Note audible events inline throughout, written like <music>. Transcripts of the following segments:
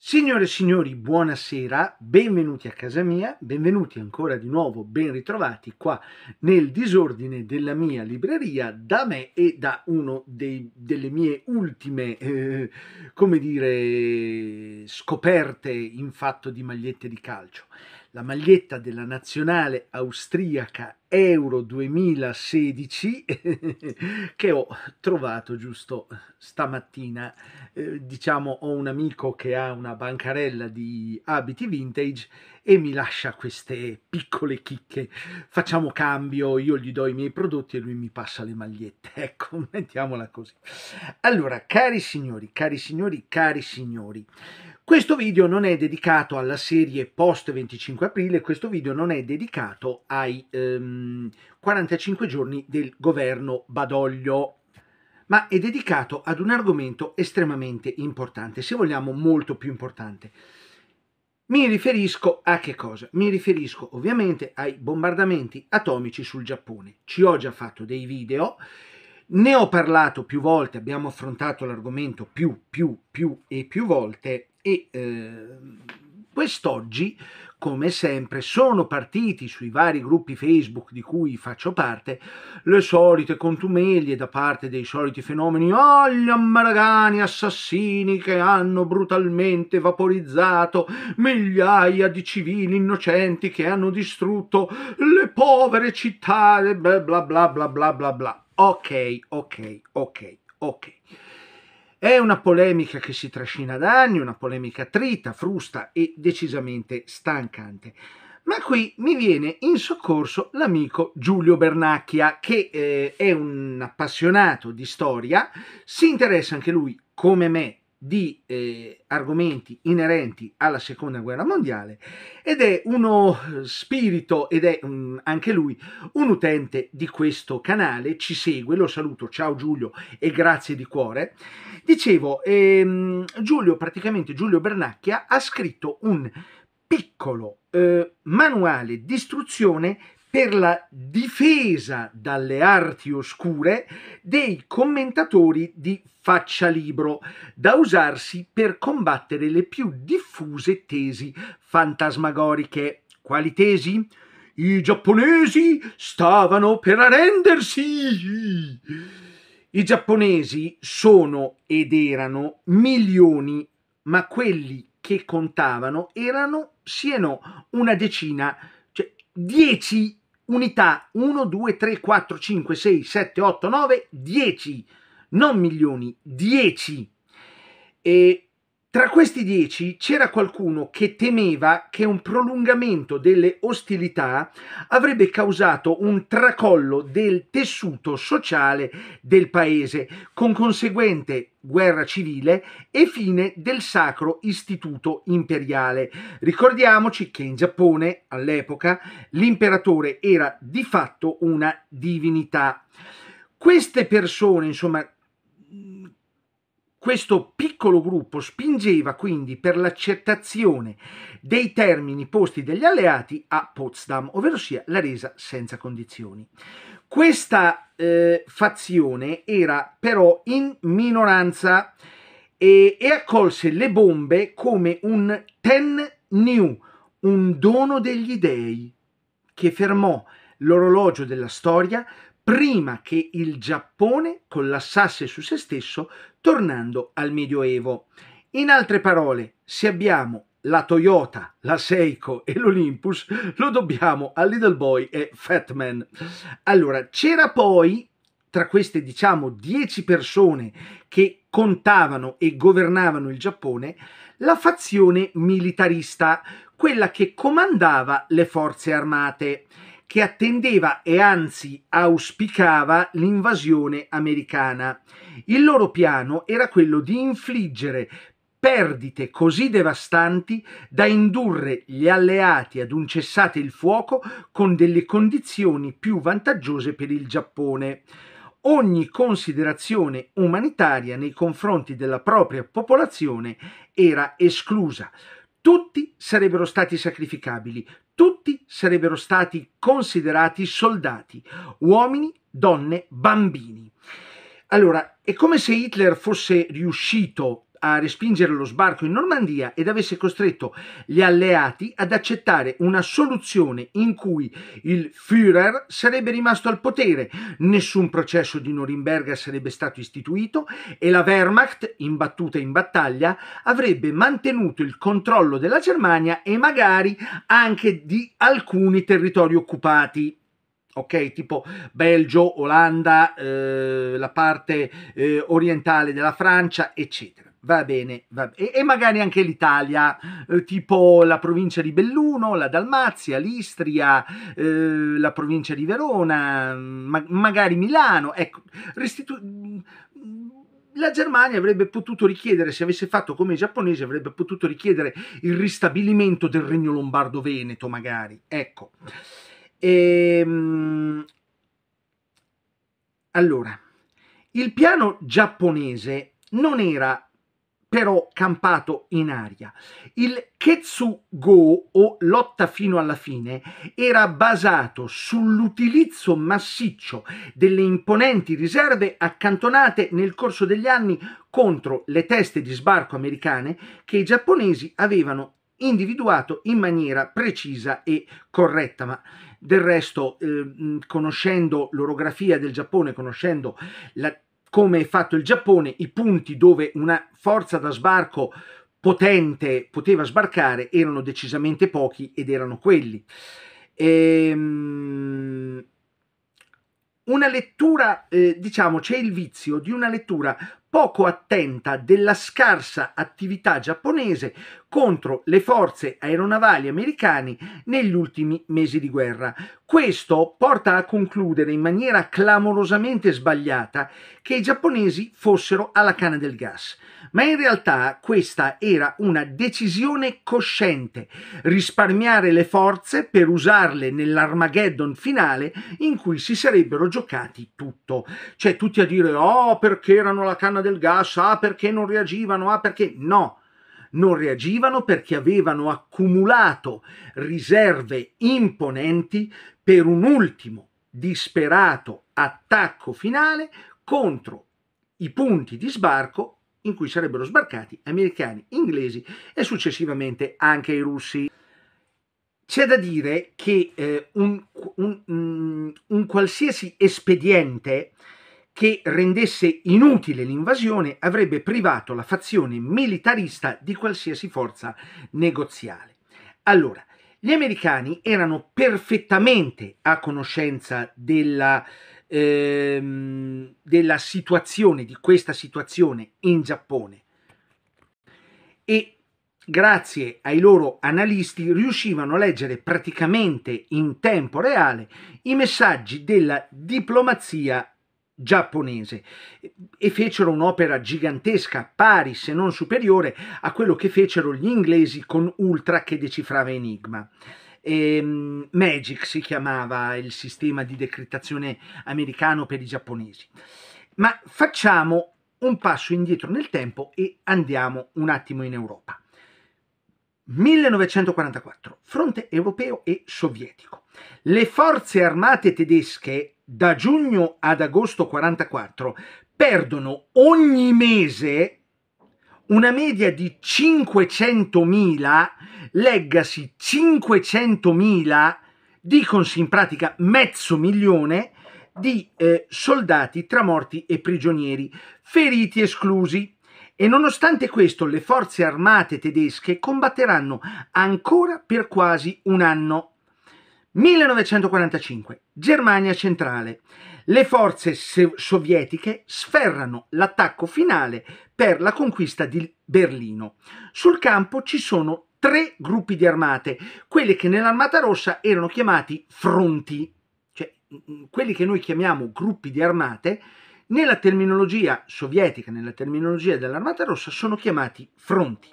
Signore e signori, buonasera, benvenuti a casa mia, benvenuti ancora di nuovo, ben ritrovati qua nel disordine della mia libreria da me e da uno dei, delle mie ultime, eh, come dire, scoperte in fatto di magliette di calcio la maglietta della nazionale austriaca Euro 2016 <laughs> che ho trovato giusto stamattina. Eh, diciamo ho un amico che ha una bancarella di abiti vintage e mi lascia queste piccole chicche. Facciamo cambio, io gli do i miei prodotti e lui mi passa le magliette. <laughs> Ecco, mettiamola così. Allora, cari signori, cari signori, cari signori, questo video non è dedicato alla serie post 25 aprile, questo video non è dedicato ai ehm, 45 giorni del governo Badoglio, ma è dedicato ad un argomento estremamente importante, se vogliamo molto più importante. Mi riferisco a che cosa? Mi riferisco ovviamente ai bombardamenti atomici sul Giappone. Ci ho già fatto dei video, ne ho parlato più volte, abbiamo affrontato l'argomento più, più, più e più volte e eh, quest'oggi, come sempre, sono partiti sui vari gruppi Facebook di cui faccio parte le solite contumelie da parte dei soliti fenomeni, oh gli ammaragani assassini che hanno brutalmente vaporizzato migliaia di civili innocenti che hanno distrutto le povere città, bla bla bla bla bla bla. Ok, ok, ok, ok. È una polemica che si trascina da anni, una polemica trita, frusta e decisamente stancante. Ma qui mi viene in soccorso l'amico Giulio Bernacchia, che eh, è un appassionato di storia, si interessa anche lui, come me, di eh, argomenti inerenti alla seconda guerra mondiale ed è uno eh, spirito ed è um, anche lui un utente di questo canale ci segue lo saluto ciao Giulio e grazie di cuore dicevo ehm, Giulio praticamente Giulio Bernacchia ha scritto un piccolo eh, manuale di istruzione per la difesa dalle arti oscure dei commentatori di faccia libro, da usarsi per combattere le più diffuse tesi fantasmagoriche. Quali tesi? I giapponesi stavano per arrendersi. I giapponesi sono ed erano milioni, ma quelli che contavano erano, sì e no una decina, cioè dieci unità 1, 2, 3, 4, 5, 6, 7, 8, 9, 10, non milioni, 10. E tra questi dieci c'era qualcuno che temeva che un prolungamento delle ostilità avrebbe causato un tracollo del tessuto sociale del paese, con conseguente guerra civile e fine del sacro istituto imperiale. Ricordiamoci che in Giappone, all'epoca, l'imperatore era di fatto una divinità. Queste persone, insomma, questo piccolo gruppo spingeva quindi per l'accettazione dei termini posti dagli alleati a Potsdam, ovvero sia la resa senza condizioni. Questa eh, fazione era però in minoranza e, e accolse le bombe come un ten new, un dono degli dei, che fermò l'orologio della storia prima che il Giappone collassasse su se stesso tornando al Medioevo. In altre parole, se abbiamo la Toyota, la Seiko e l'Olympus, lo dobbiamo a Little Boy e Fatman. Allora, c'era poi tra queste diciamo dieci persone che contavano e governavano il Giappone, la fazione militarista, quella che comandava le forze armate che attendeva e anzi auspicava l'invasione americana. Il loro piano era quello di infliggere perdite così devastanti da indurre gli alleati ad un cessate il fuoco con delle condizioni più vantaggiose per il Giappone. Ogni considerazione umanitaria nei confronti della propria popolazione era esclusa. Tutti sarebbero stati sacrificabili, tutti sarebbero stati considerati soldati, uomini, donne, bambini. Allora, è come se Hitler fosse riuscito a respingere lo sbarco in Normandia ed avesse costretto gli alleati ad accettare una soluzione in cui il Führer sarebbe rimasto al potere, nessun processo di Norimberga sarebbe stato istituito e la Wehrmacht, imbattuta in battaglia, avrebbe mantenuto il controllo della Germania e magari anche di alcuni territori occupati ok? Tipo Belgio, Olanda, eh, la parte eh, orientale della Francia, eccetera. Va bene, va bene. E, magari anche l'Italia, eh, tipo la provincia di Belluno, la Dalmazia, l'Istria, eh, la provincia di Verona, mm, ma- magari Milano. Ecco, restitu- mm, la Germania avrebbe potuto richiedere, se avesse fatto come i giapponesi, avrebbe potuto richiedere il ristabilimento del regno lombardo-veneto, magari. Ecco. Ehm... Allora, il piano giapponese non era però campato in aria. Il Ketsugo o lotta fino alla fine era basato sull'utilizzo massiccio delle imponenti riserve accantonate nel corso degli anni contro le teste di sbarco americane che i giapponesi avevano individuato in maniera precisa e corretta, ma del resto eh, conoscendo l'orografia del Giappone, conoscendo la come è fatto il Giappone, i punti dove una forza da sbarco potente poteva sbarcare erano decisamente pochi ed erano quelli. Ehm, una lettura, eh, diciamo, c'è il vizio di una lettura poco attenta della scarsa attività giapponese contro le forze aeronavali americane negli ultimi mesi di guerra. Questo porta a concludere in maniera clamorosamente sbagliata che i giapponesi fossero alla canna del gas, ma in realtà questa era una decisione cosciente, risparmiare le forze per usarle nell'Armageddon finale in cui si sarebbero giocati tutto. Cioè tutti a dire "Oh, perché erano la canna dell'allontana del gas, ah perché non reagivano, ah perché no, non reagivano perché avevano accumulato riserve imponenti per un ultimo disperato attacco finale contro i punti di sbarco in cui sarebbero sbarcati americani, inglesi e successivamente anche i russi. C'è da dire che eh, un, un, un, mm, un, qualsiasi espediente che rendesse inutile l'invasione avrebbe privato la fazione militarista di qualsiasi forza negoziale. Allora, gli americani erano perfettamente a conoscenza della, ehm, della situazione, di questa situazione in Giappone e grazie ai loro analisti riuscivano a leggere praticamente in tempo reale i messaggi della diplomazia giapponese e fecero un'opera gigantesca, pari se non superiore a quello che fecero gli inglesi con Ultra che decifrava Enigma. E, ehm, Magic si chiamava il sistema di decrittazione americano per i giapponesi. Ma facciamo un passo indietro nel tempo e andiamo un attimo in Europa. 1944, fronte europeo e sovietico. Le forze armate tedesche da giugno ad agosto 44 perdono ogni mese una media di 500.000, leggasi 500.000, dicono in pratica mezzo milione di eh, soldati tra morti e prigionieri, feriti esclusi. E nonostante questo le forze armate tedesche combatteranno ancora per quasi un anno. 1945, Germania centrale. Le forze sovietiche sferrano l'attacco finale per la conquista di Berlino. Sul campo ci sono tre gruppi di armate, quelli che nell'Armata Rossa erano chiamati fronti, cioè mm, quelli che noi chiamiamo gruppi di armate, nella terminologia sovietica, nella terminologia dell'Armata Rossa, sono chiamati fronti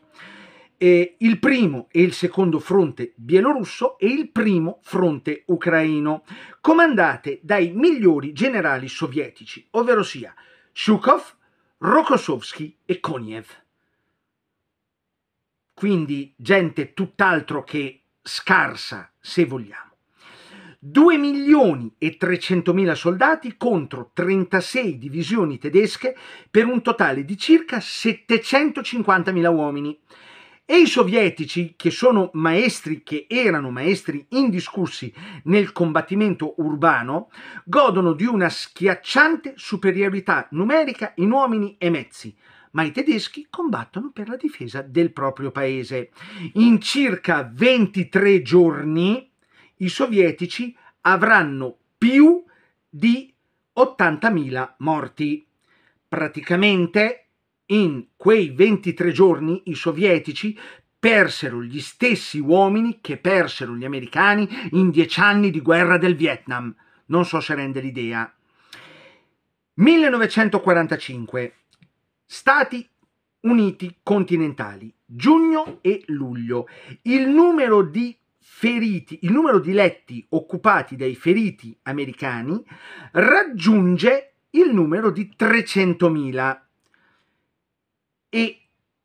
eh, il primo e il secondo fronte bielorusso e il primo fronte ucraino, comandate dai migliori generali sovietici, ovvero sia Shukov, Rokossovsky e Koniev. Quindi gente tutt'altro che scarsa, se vogliamo. 2 milioni e 300 mila soldati contro 36 divisioni tedesche per un totale di circa 750 mila uomini. E i sovietici, che sono maestri, che erano maestri indiscussi nel combattimento urbano, godono di una schiacciante superiorità numerica in uomini e mezzi, ma i tedeschi combattono per la difesa del proprio paese. In circa 23 giorni i sovietici avranno più di 80.000 morti. Praticamente in quei 23 giorni i sovietici persero gli stessi uomini che persero gli americani in dieci anni di guerra del Vietnam. Non so se rende l'idea. 1945. Stati Uniti continentali. Giugno e luglio. Il numero di feriti, il numero di letti occupati dai feriti americani raggiunge il numero di 300.000 e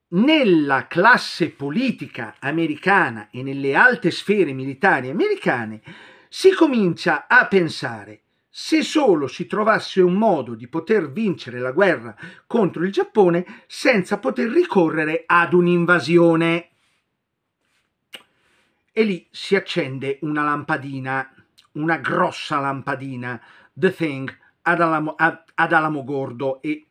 nella classe politica americana e nelle alte sfere militari americane si comincia a pensare se solo si trovasse un modo di poter vincere la guerra contro il Giappone senza poter ricorrere ad un'invasione. E lì si accende una lampadina, una grossa lampadina, The Thing, ad, Alamo, ad Alamogordo e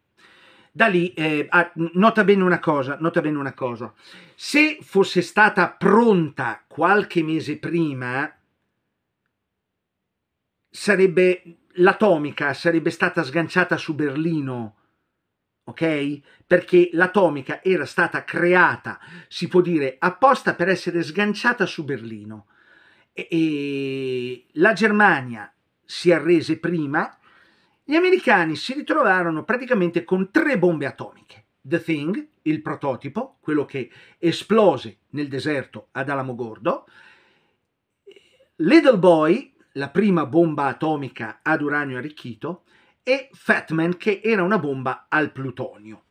da lì, eh, ah, nota, bene una cosa, nota bene una cosa, se fosse stata pronta qualche mese prima, sarebbe, l'atomica sarebbe stata sganciata su Berlino, ok? Perché l'atomica era stata creata, si può dire, apposta per essere sganciata su Berlino. E, e la Germania si arrese prima gli americani si ritrovarono praticamente con tre bombe atomiche. The Thing, il prototipo, quello che esplose nel deserto ad Alamogordo, Little Boy, la prima bomba atomica ad uranio arricchito, e Fatman, che era una bomba al plutonio.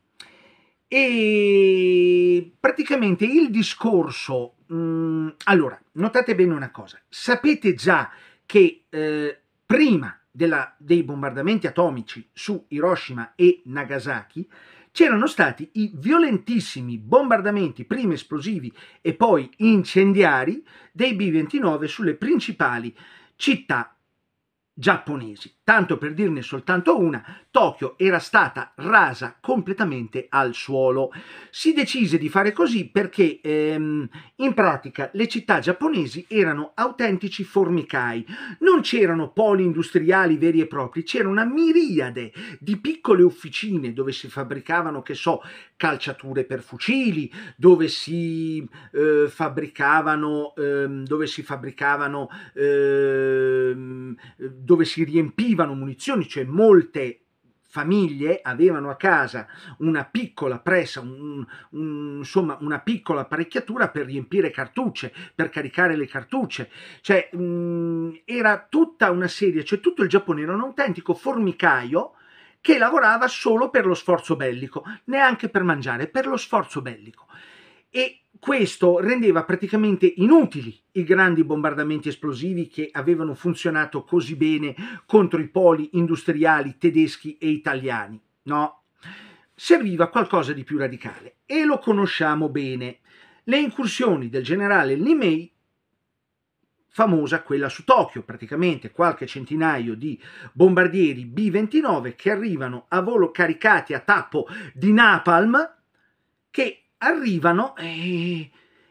E praticamente il discorso... Mh, mm, allora, notate bene una cosa, sapete già che eh, prima della, dei bombardamenti atomici su Hiroshima e Nagasaki, c'erano stati i violentissimi bombardamenti, prima esplosivi e poi incendiari, dei B-29 sulle principali città giapponesi. Tanto per dirne soltanto una, Tokyo era stata rasa completamente al suolo. Si decise di fare così perché ehm, in pratica le città giapponesi erano autentici formicai. Non c'erano poli industriali veri e propri, c'era una miriade di piccole officine dove si fabbricavano, che so, calciature per fucili, dove si eh, fabbricavano, ehm, dove si fabbricavano ehm, dove si riempivano munizioni, cioè molte famiglie avevano a casa una piccola pressa, un, un, insomma una piccola apparecchiatura per riempire cartucce, per caricare le cartucce, cioè mh, mm, era tutta una serie, cioè tutto il Giappone era un autentico formicaio che lavorava solo per lo sforzo bellico, neanche per mangiare, per lo sforzo bellico e questo rendeva praticamente inutili i grandi bombardamenti esplosivi che avevano funzionato così bene contro i poli industriali tedeschi e italiani. No, serviva qualcosa di più radicale e lo conosciamo bene. Le incursioni del generale Nimei famosa quella su Tokyo, praticamente qualche centinaio di bombardieri B-29 che arrivano a volo caricati a tappo di napalm che arrivano e, eh,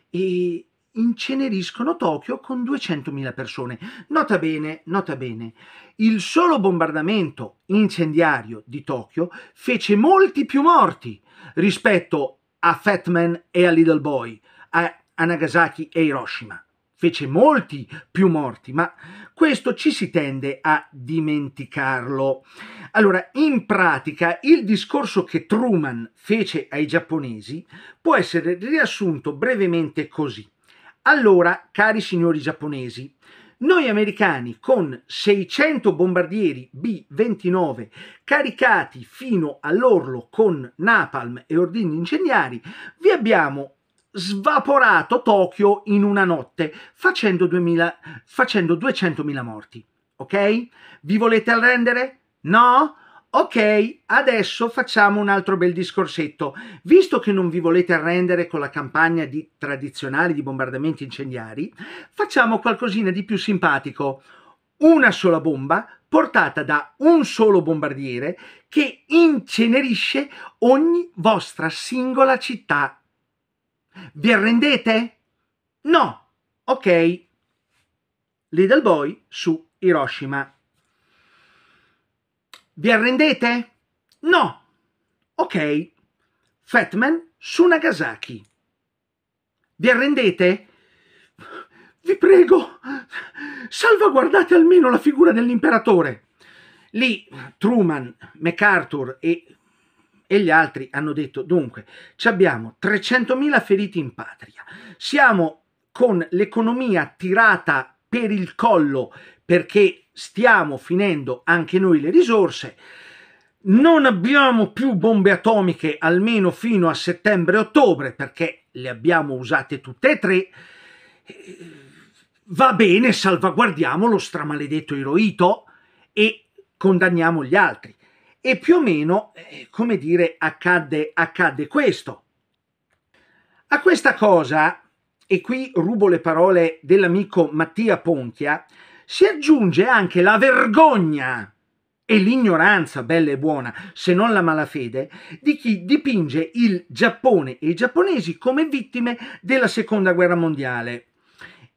e inceneriscono Tokyo con 200.000 persone. Nota bene, nota bene, il solo bombardamento incendiario di Tokyo fece molti più morti rispetto a Fatman e a Little Boy, a, a Nagasaki e Hiroshima fece molti più morti, ma questo ci si tende a dimenticarlo. Allora, in pratica, il discorso che Truman fece ai giapponesi può essere riassunto brevemente così. Allora, cari signori giapponesi, noi americani con 600 bombardieri B-29 caricati fino all'orlo con napalm e ordini incendiari vi abbiamo svaporato Tokyo in una notte, facendo, 2000, facendo 200.000 morti. Ok? Vi volete arrendere? No? Ok, adesso facciamo un altro bel discorsetto. Visto che non vi volete arrendere con la campagna di, tradizionale di bombardamenti incendiari, facciamo qualcosina di più simpatico. Una sola bomba portata da un solo bombardiere che incenerisce ogni vostra singola città vi arrendete? No! Ok. Little Boy su Hiroshima. Vi arrendete? No! Ok. Fatman su Nagasaki. Vi arrendete? Vi prego, salvaguardate almeno la figura dell'imperatore. Lì Truman, MacArthur e e gli altri hanno detto dunque ci abbiamo 300.000 feriti in patria, siamo con l'economia tirata per il collo perché stiamo finendo anche noi le risorse, non abbiamo più bombe atomiche almeno fino a settembre-ottobre perché le abbiamo usate tutte e tre. Va bene, salvaguardiamo lo stramaledetto Hirohito e condanniamo gli altri. E più o meno, eh, come dire, accadde, accadde questo. A questa cosa, e qui rubo le parole dell'amico Mattia Ponchia, si aggiunge anche la vergogna e l'ignoranza bella e buona, se non la malafede, di chi dipinge il Giappone e i giapponesi come vittime della seconda guerra mondiale.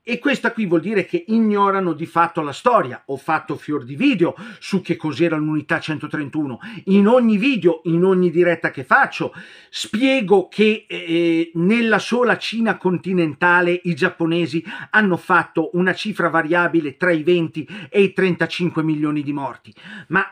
E questa qui vuol dire che ignorano di fatto la storia. Ho fatto fior di video su che cos'era l'unità 131. In ogni video, in ogni diretta che faccio, spiego che eh, eh, nella sola Cina continentale i giapponesi hanno fatto una cifra variabile tra i 20 e i 35 milioni di morti. Ma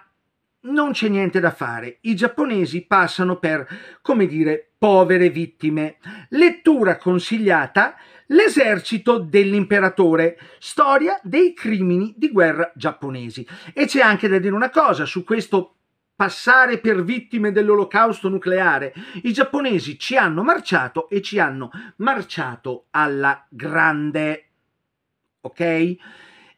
non c'è niente da fare. I giapponesi passano per, come dire, povere vittime. Lettura consigliata L'esercito dell'imperatore, storia dei crimini di guerra giapponesi. E c'è anche da dire una cosa su questo passare per vittime dell'olocausto nucleare. I giapponesi ci hanno marciato e ci hanno marciato alla grande. Ok?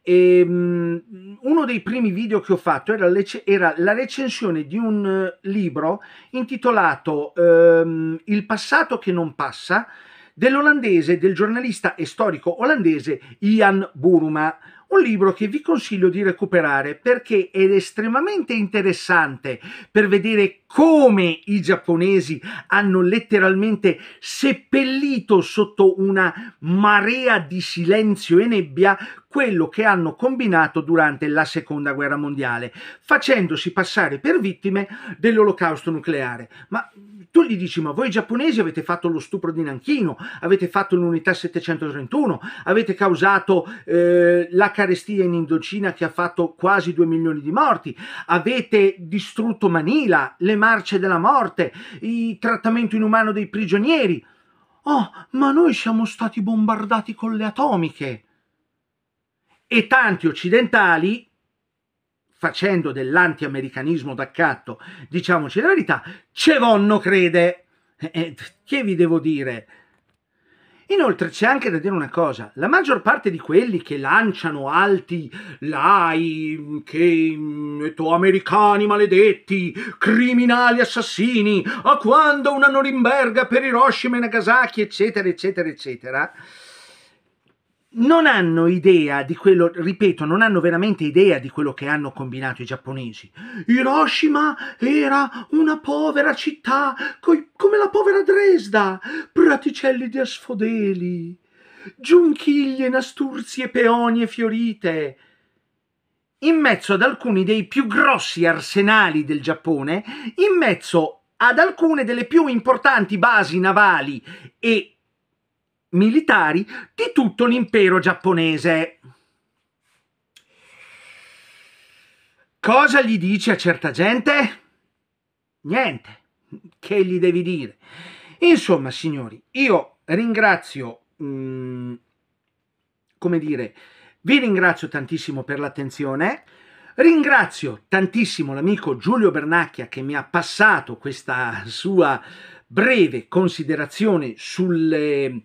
E, um, uno dei primi video che ho fatto era, lec- era la recensione di un uh, libro intitolato um, Il passato che non passa dell'olandese, del giornalista e storico olandese Ian Buruma, un libro che vi consiglio di recuperare perché è estremamente interessante per vedere come i giapponesi hanno letteralmente seppellito sotto una marea di silenzio e nebbia quello che hanno combinato durante la seconda guerra mondiale, facendosi passare per vittime dell'olocausto nucleare. Ma tu gli dici, ma voi giapponesi avete fatto lo stupro di Nanchino, avete fatto l'unità 731, avete causato eh, la carestia in Indocina che ha fatto quasi 2 milioni di morti, avete distrutto Manila, le marce della morte, il trattamento inumano dei prigionieri. Oh, ma noi siamo stati bombardati con le atomiche. E tanti occidentali, facendo dell'anti-americanismo d'accatto, diciamoci la verità, ce vonno crede. Eh, eh che vi devo dire? Inoltre c'è anche da dire una cosa, la maggior parte di quelli che lanciano alti lai, che mm, to, americani maledetti, criminali assassini, a quando una Norimberga per Hiroshima e Nagasaki, eccetera, eccetera, eccetera, non hanno idea di quello, ripeto, non hanno veramente idea di quello che hanno combinato i giapponesi. Hiroshima era una povera città, coi, come la povera Dresda, praticelli di asfodeli, giunchiglie, nasturzie, peonie fiorite. In mezzo ad alcuni dei più grossi arsenali del Giappone, in mezzo ad alcune delle più importanti basi navali e militari di tutto l'impero giapponese. Cosa gli dici a certa gente? Niente, che gli devi dire? Insomma, signori, io ringrazio, mm, come dire, vi ringrazio tantissimo per l'attenzione. Ringrazio tantissimo l'amico Giulio Bernacchia che mi ha passato questa sua breve considerazione sulle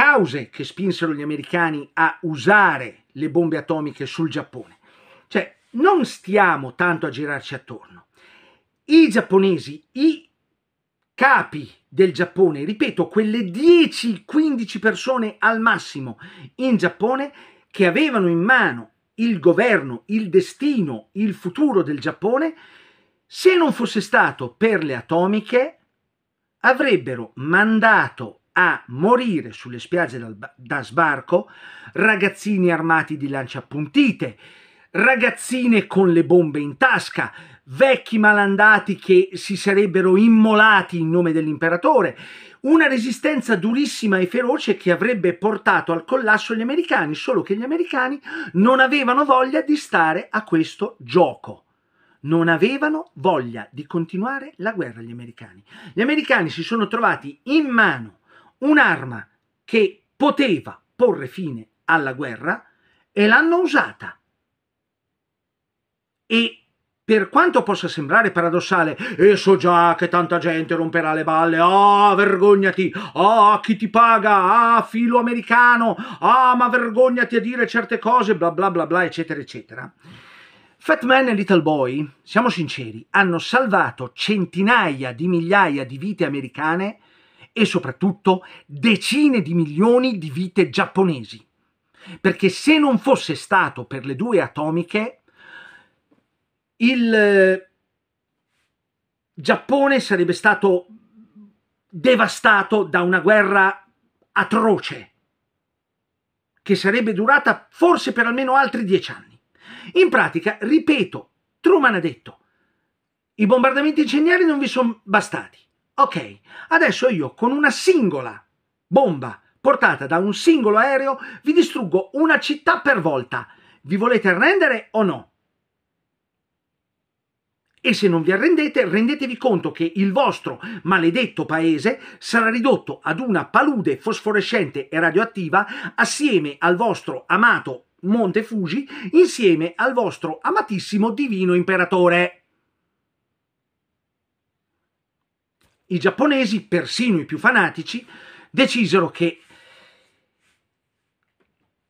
cause che spinsero gli americani a usare le bombe atomiche sul Giappone. Cioè, non stiamo tanto a girarci attorno. I giapponesi, i capi del Giappone, ripeto, quelle 10-15 persone al massimo in Giappone che avevano in mano il governo, il destino, il futuro del Giappone, se non fosse stato per le atomiche, avrebbero mandato a morire sulle spiagge da, sbarco ragazzini armati di lanciapuntite, ragazzine con le bombe in tasca, vecchi malandati che si sarebbero immolati in nome dell'imperatore, una resistenza durissima e feroce che avrebbe portato al collasso gli americani, solo che gli americani non avevano voglia di stare a questo gioco. Non avevano voglia di continuare la guerra gli americani. Gli americani si sono trovati in mano un'arma che poteva porre fine alla guerra e l'hanno usata. E per quanto possa sembrare paradossale, e eh, so già che tanta gente romperà le balle, ah, vergognati, ah, chi ti paga, ah, filo americano, ah, ma vergognati a dire certe cose, bla bla bla bla, eccetera, eccetera. Fat Man e Little Boy, siamo sinceri, hanno salvato centinaia di migliaia di vite americane e soprattutto decine di milioni di vite giapponesi. Perché se non fosse stato per le due atomiche, il eh, Giappone sarebbe stato devastato da una guerra atroce che sarebbe durata forse per almeno altri dieci anni. In pratica, ripeto, Truman ha detto, i bombardamenti incendiari non vi sono bastati. Ok, adesso io con una singola bomba portata da un singolo aereo vi distruggo una città per volta. Vi volete arrendere o no? E se non vi arrendete, rendetevi conto che il vostro maledetto paese sarà ridotto ad una palude fosforescente e radioattiva assieme al vostro amato Monte Fuji, insieme al vostro amatissimo divino imperatore. i giapponesi, persino i più fanatici, decisero che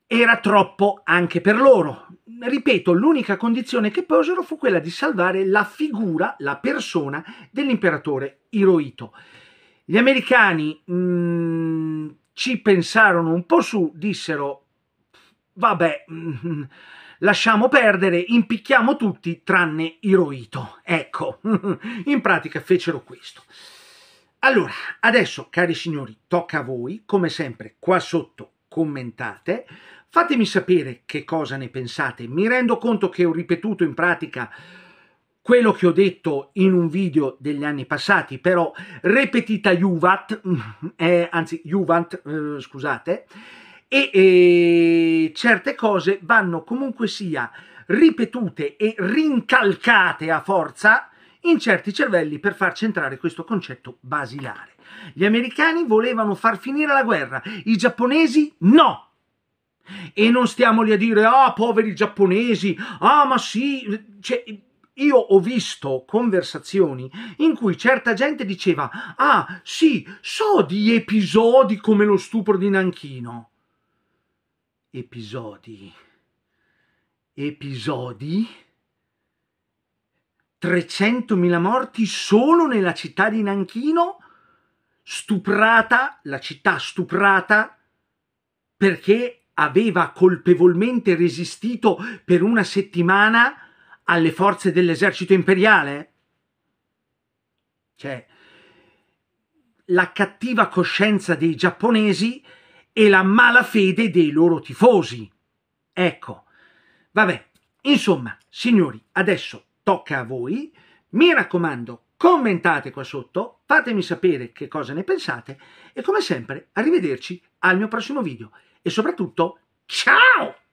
era troppo anche per loro. Ripeto, l'unica condizione che posero fu quella di salvare la figura, la persona dell'imperatore Hirohito. Gli americani mh, mm, ci pensarono un po' su, dissero, vabbè, mh, mm, lasciamo perdere, impicchiamo tutti tranne Hirohito. Ecco, <laughs> in pratica fecero questo. Allora, adesso cari signori, tocca a voi, come sempre qua sotto commentate, fatemi sapere che cosa ne pensate, mi rendo conto che ho ripetuto in pratica quello che ho detto in un video degli anni passati, però repetita Juvat, eh, anzi Juvent, eh, scusate, e eh, certe cose vanno comunque sia ripetute e rincalcate a forza in certi cervelli per farci entrare questo concetto basilare. Gli americani volevano far finire la guerra, i giapponesi no. E non stiamo lì a dire, ah, poveri giapponesi, ah, ma sì, cioè, io ho visto conversazioni in cui certa gente diceva, ah, sì, so di episodi come lo stupro di Nanchino. Episodi. Episodi 300.000 morti solo nella città di Nanchino, stuprata, la città stuprata, perché aveva colpevolmente resistito per una settimana alle forze dell'esercito imperiale? Cioè, la cattiva coscienza dei giapponesi e la malafede dei loro tifosi. Ecco, vabbè, insomma, signori, adesso tocca a voi. Mi raccomando, commentate qua sotto, fatemi sapere che cosa ne pensate e come sempre arrivederci al mio prossimo video e soprattutto ciao!